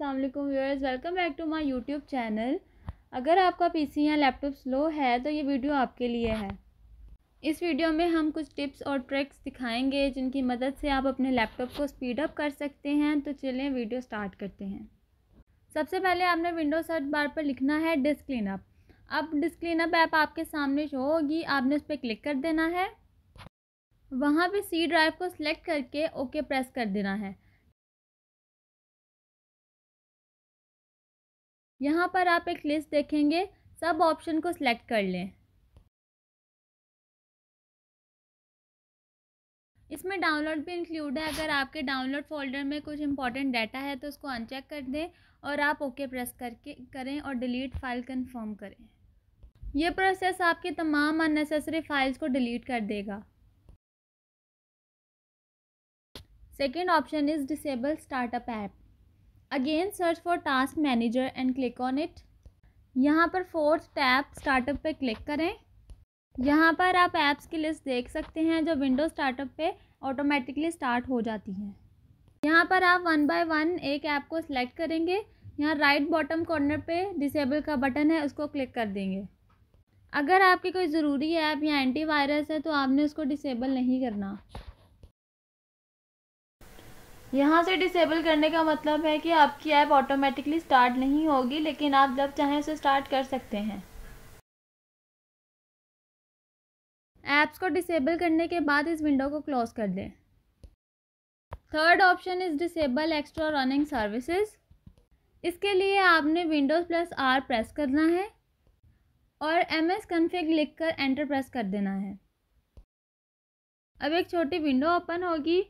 अस्सलाम वालेकुम viewers welcome back to my YouTube channel अगर आपका पीसी या लैपटॉप स्लो है तो ये वीडियो आपके लिए है इस वीडियो में हम कुछ टिप्स और ट्रिक्स दिखाएंगे जिनकी मदद से आप अपने लैपटॉप को स्पीड अप कर सकते हैं तो चलें वीडियो स्टार्ट करते हैं सबसे पहले आपने विंडो सर्च बार पर लिखना है डिस्क अप अब डिस्क अप ऐप आपके सामने शो होगी आपने उस पर क्लिक कर देना है वहाँ पे सी ड्राइव को सिलेक्ट करके ओके प्रेस कर देना है यहाँ पर आप एक लिस्ट देखेंगे सब ऑप्शन को सिलेक्ट कर लें इसमें डाउनलोड भी इंक्लूड है अगर आपके डाउनलोड फोल्डर में कुछ इंपॉर्टेंट डाटा है तो उसको अनचेक कर दें और आप ओके प्रेस करके करें और डिलीट फाइल कंफर्म करें यह प्रोसेस आपके तमाम अननेसेसरी फाइल्स को डिलीट कर देगा second option is disable startup app again search for task manager and click on it यहाँ पर फोर्थ टैप स्टार्टअप पे क्लिक करें यहाँ पर आप ऐप्स की लिस्ट देख सकते हैं जो विंडो स्टार्टअप पे ऑटोमेटिकली स्टार्ट हो जाती है यहाँ पर आप वन बाय वन एक ऐप को सिलेक्ट करेंगे यहाँ राइट बॉटम कॉर्नर पे डिसेबल का बटन है उसको क्लिक कर देंगे अगर आपकी कोई ज़रूरी ऐप या एंटीवायरस है तो आपने उसको डिसेबल नहीं करना यहाँ से डिसेबल करने का मतलब है कि आपकी ऐप ऑटोमेटिकली स्टार्ट नहीं होगी लेकिन आप जब चाहें उसे स्टार्ट कर सकते हैं ऐप्स को डिसेबल करने के बाद इस विंडो को क्लोज कर दें third option is disable extra running services इसके लिए आपने विंडोज़ प्लस आर प्रेस करना है और एम एस कन्फिग लिख कर एंटर प्रेस कर देना है अब एक छोटी विंडो ओपन होगी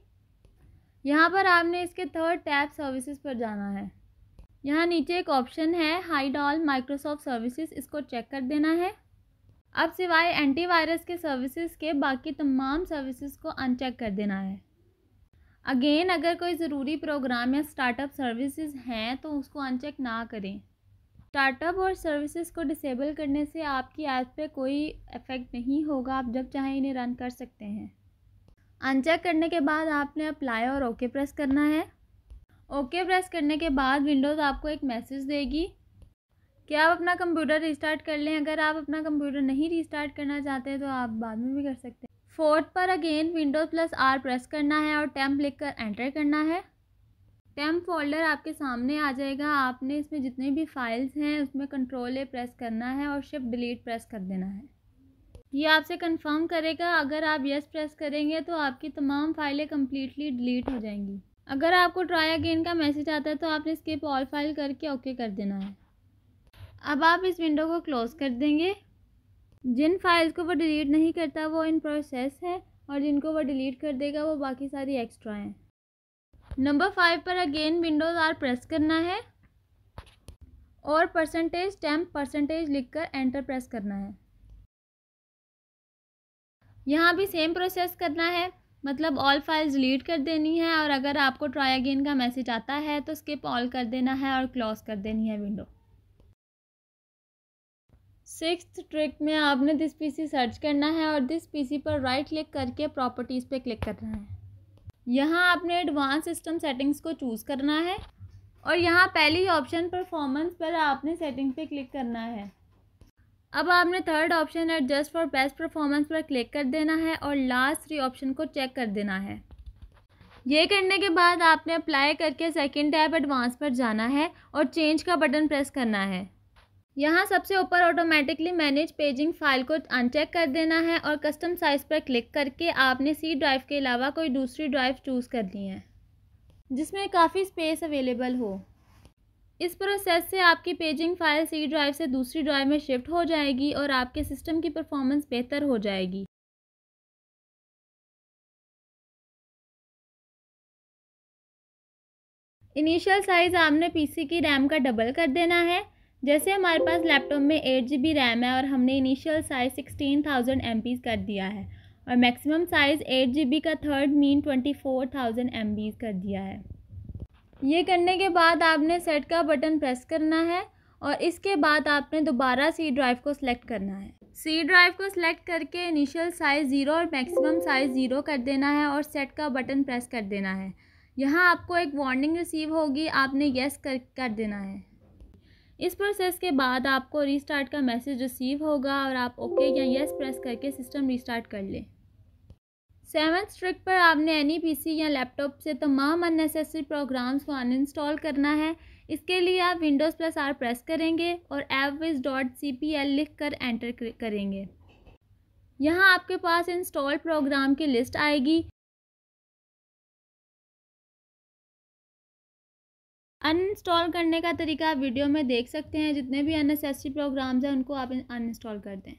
यहाँ पर आपने इसके थर्ड टैब सर्विसेज पर जाना है यहाँ नीचे एक ऑप्शन है हाइड ऑल माइक्रोसॉफ्ट सर्विसेज इसको चेक कर देना है अब सिवाय एंटीवायरस के सर्विसेज के बाकी तमाम सर्विसेज को अनचेक कर देना है अगेन अगर कोई ज़रूरी प्रोग्राम या स्टार्टअप सर्विसेज हैं तो उसको अनचेक ना करें स्टार्टअप और सर्विसेज को डिसेबल करने से आपकी ऐप पे कोई इफ़ेक्ट नहीं होगा आप जब चाहें इन्हें रन कर सकते हैं अनचेक करने के बाद आपने अप्लाई और ओके प्रेस करना है ओके प्रेस करने के बाद विंडोज़ आपको एक मैसेज देगी कि आप अपना कंप्यूटर रिस्टार्ट कर लें अगर आप अपना कंप्यूटर नहीं रिस्टार्ट करना चाहते तो आप बाद में भी कर सकते हैं फोर्थ पर again Windows plus R press करना है और टैम्प लिख कर एंटर करना है टैम्प फोल्डर आपके सामने आ जाएगा आपने इसमें जितनी भी फाइल्स हैं उसमें कंट्रोल ए प्रेस करना है और शिफ्ट डिलीट प्रेस कर देना है ये आपसे कंफर्म करेगा अगर आप यस प्रेस करेंगे तो आपकी तमाम फाइलें कम्प्लीटली डिलीट हो जाएंगी अगर आपको ट्राई अगेन का मैसेज आता है तो आपने स्किप ऑल फाइल करके ओके कर देना है अब आप इस विंडो को क्लोज़ कर देंगे जिन फाइल्स को वो डिलीट नहीं करता वो इन प्रोसेस है और जिनको वो डिलीट कर देगा वो बाकी सारी एक्स्ट्रा हैं नंबर फाइव पर अगेन विंडोज़ आर प्रेस करना है और परसेंटेज टेम्प परसेंटेज लिखकर एंटर प्रेस करना है यहाँ भी सेम प्रोसेस करना है मतलब ऑल फाइल्स डिलीट कर देनी है और अगर आपको ट्राई अगेन का मैसेज आता है तो स्किप ऑल कर देना है और क्लोज कर देनी है विंडो सिक्स ट्रिक में आपने दिस पीसी सर्च करना है और दिस पीसी पर राइट क्लिक करके प्रॉपर्टीज़ पे क्लिक करना है यहाँ आपने एडवांस सिस्टम सेटिंग्स को चूज़ करना है और यहाँ पहली ऑप्शन परफॉर्मेंस पर आपने सेटिंग पे क्लिक करना है अब आपने third option adjust just for best performance पर क्लिक कर देना है और लास्ट थ्री ऑप्शन को चेक कर देना है ये करने के बाद आपने अप्लाई करके सेकंड टैब एडवांस पर जाना है और चेंज का बटन प्रेस करना है यहाँ सबसे ऊपर ऑटोमेटिकली मैनेज पेजिंग फाइल को अनचेक कर देना है और कस्टम साइज़ पर क्लिक करके आपने सी ड्राइव के अलावा कोई दूसरी ड्राइव चूज़ करनी है जिसमें काफ़ी स्पेस अवेलेबल हो इस प्रोसेस से आपकी पेजिंग फाइल सी ड्राइव से दूसरी ड्राइव में शिफ्ट हो जाएगी और आपके सिस्टम की परफॉर्मेंस बेहतर हो जाएगी इनिशियल साइज़ आपने पीसी की रैम का डबल कर देना है जैसे हमारे पास लैपटॉप में एट जी रैम है और हमने initial size sixteen thousand M कर दिया है और मैक्सिमम साइज़ एट जी का third mean twenty four thousand M कर दिया है ये करने के बाद आपने सेट का बटन प्रेस करना है और इसके बाद आपने दोबारा सी ड्राइव को सिलेक्ट करना है सी ड्राइव को सिलेक्ट करके इनिशियल साइज़ ज़ीरो और मैक्सिमम साइज़ ज़ीरो कर देना है और सेट का बटन प्रेस कर देना है यहाँ आपको एक वार्निंग रिसीव होगी आपने येस कर कर देना है इस प्रोसेस के बाद आपको रीस्टार्ट का मैसेज रिसीव होगा और आप ओके या येस प्रेस करके सिस्टम रीस्टार्ट कर लें सेवन ट्रिक पर आपने एनी पीसी e या लैपटॉप से तमाम अननेसेसरी प्रोग्राम्स को अनइंस्टॉल करना है इसके लिए आप विंडोज़ प्लस आर प्रेस करेंगे और appwiz dot C P L लिख कर एंटर करेंगे यहाँ आपके पास इंस्टॉल प्रोग्राम की लिस्ट आएगी अनइंस्टॉल करने का तरीका आप वीडियो में देख सकते हैं जितने भी अननेसेसरी प्रोग्राम्स हैं उनको आप अनइंस्टॉल कर दें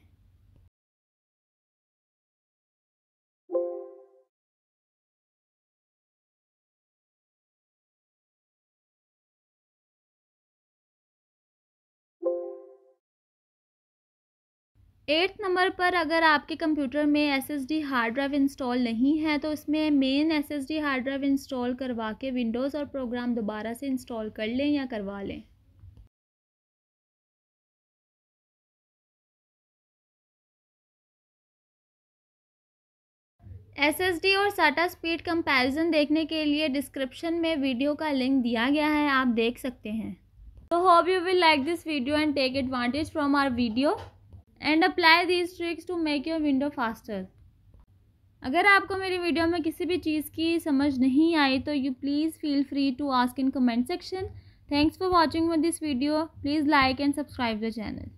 एट्थ नंबर पर अगर आपके कंप्यूटर में एसएसडी हार्ड ड्राइव इंस्टॉल नहीं है तो इसमें main SSD hard drive install करवा के विंडोज़ और प्रोग्राम दोबारा से इंस्टॉल कर लें या करवा लें डी और साटा स्पीड कंपैरिजन देखने के लिए डिस्क्रिप्शन में वीडियो का लिंक दिया गया है आप देख सकते हैं तो hope you will like this video and take advantage from our video and apply these tricks to make your window faster अगर आपको मेरी वीडियो में किसी भी चीज़ की समझ नहीं आई तो you please feel free to ask in comment section thanks for watching with this video please like and subscribe the channel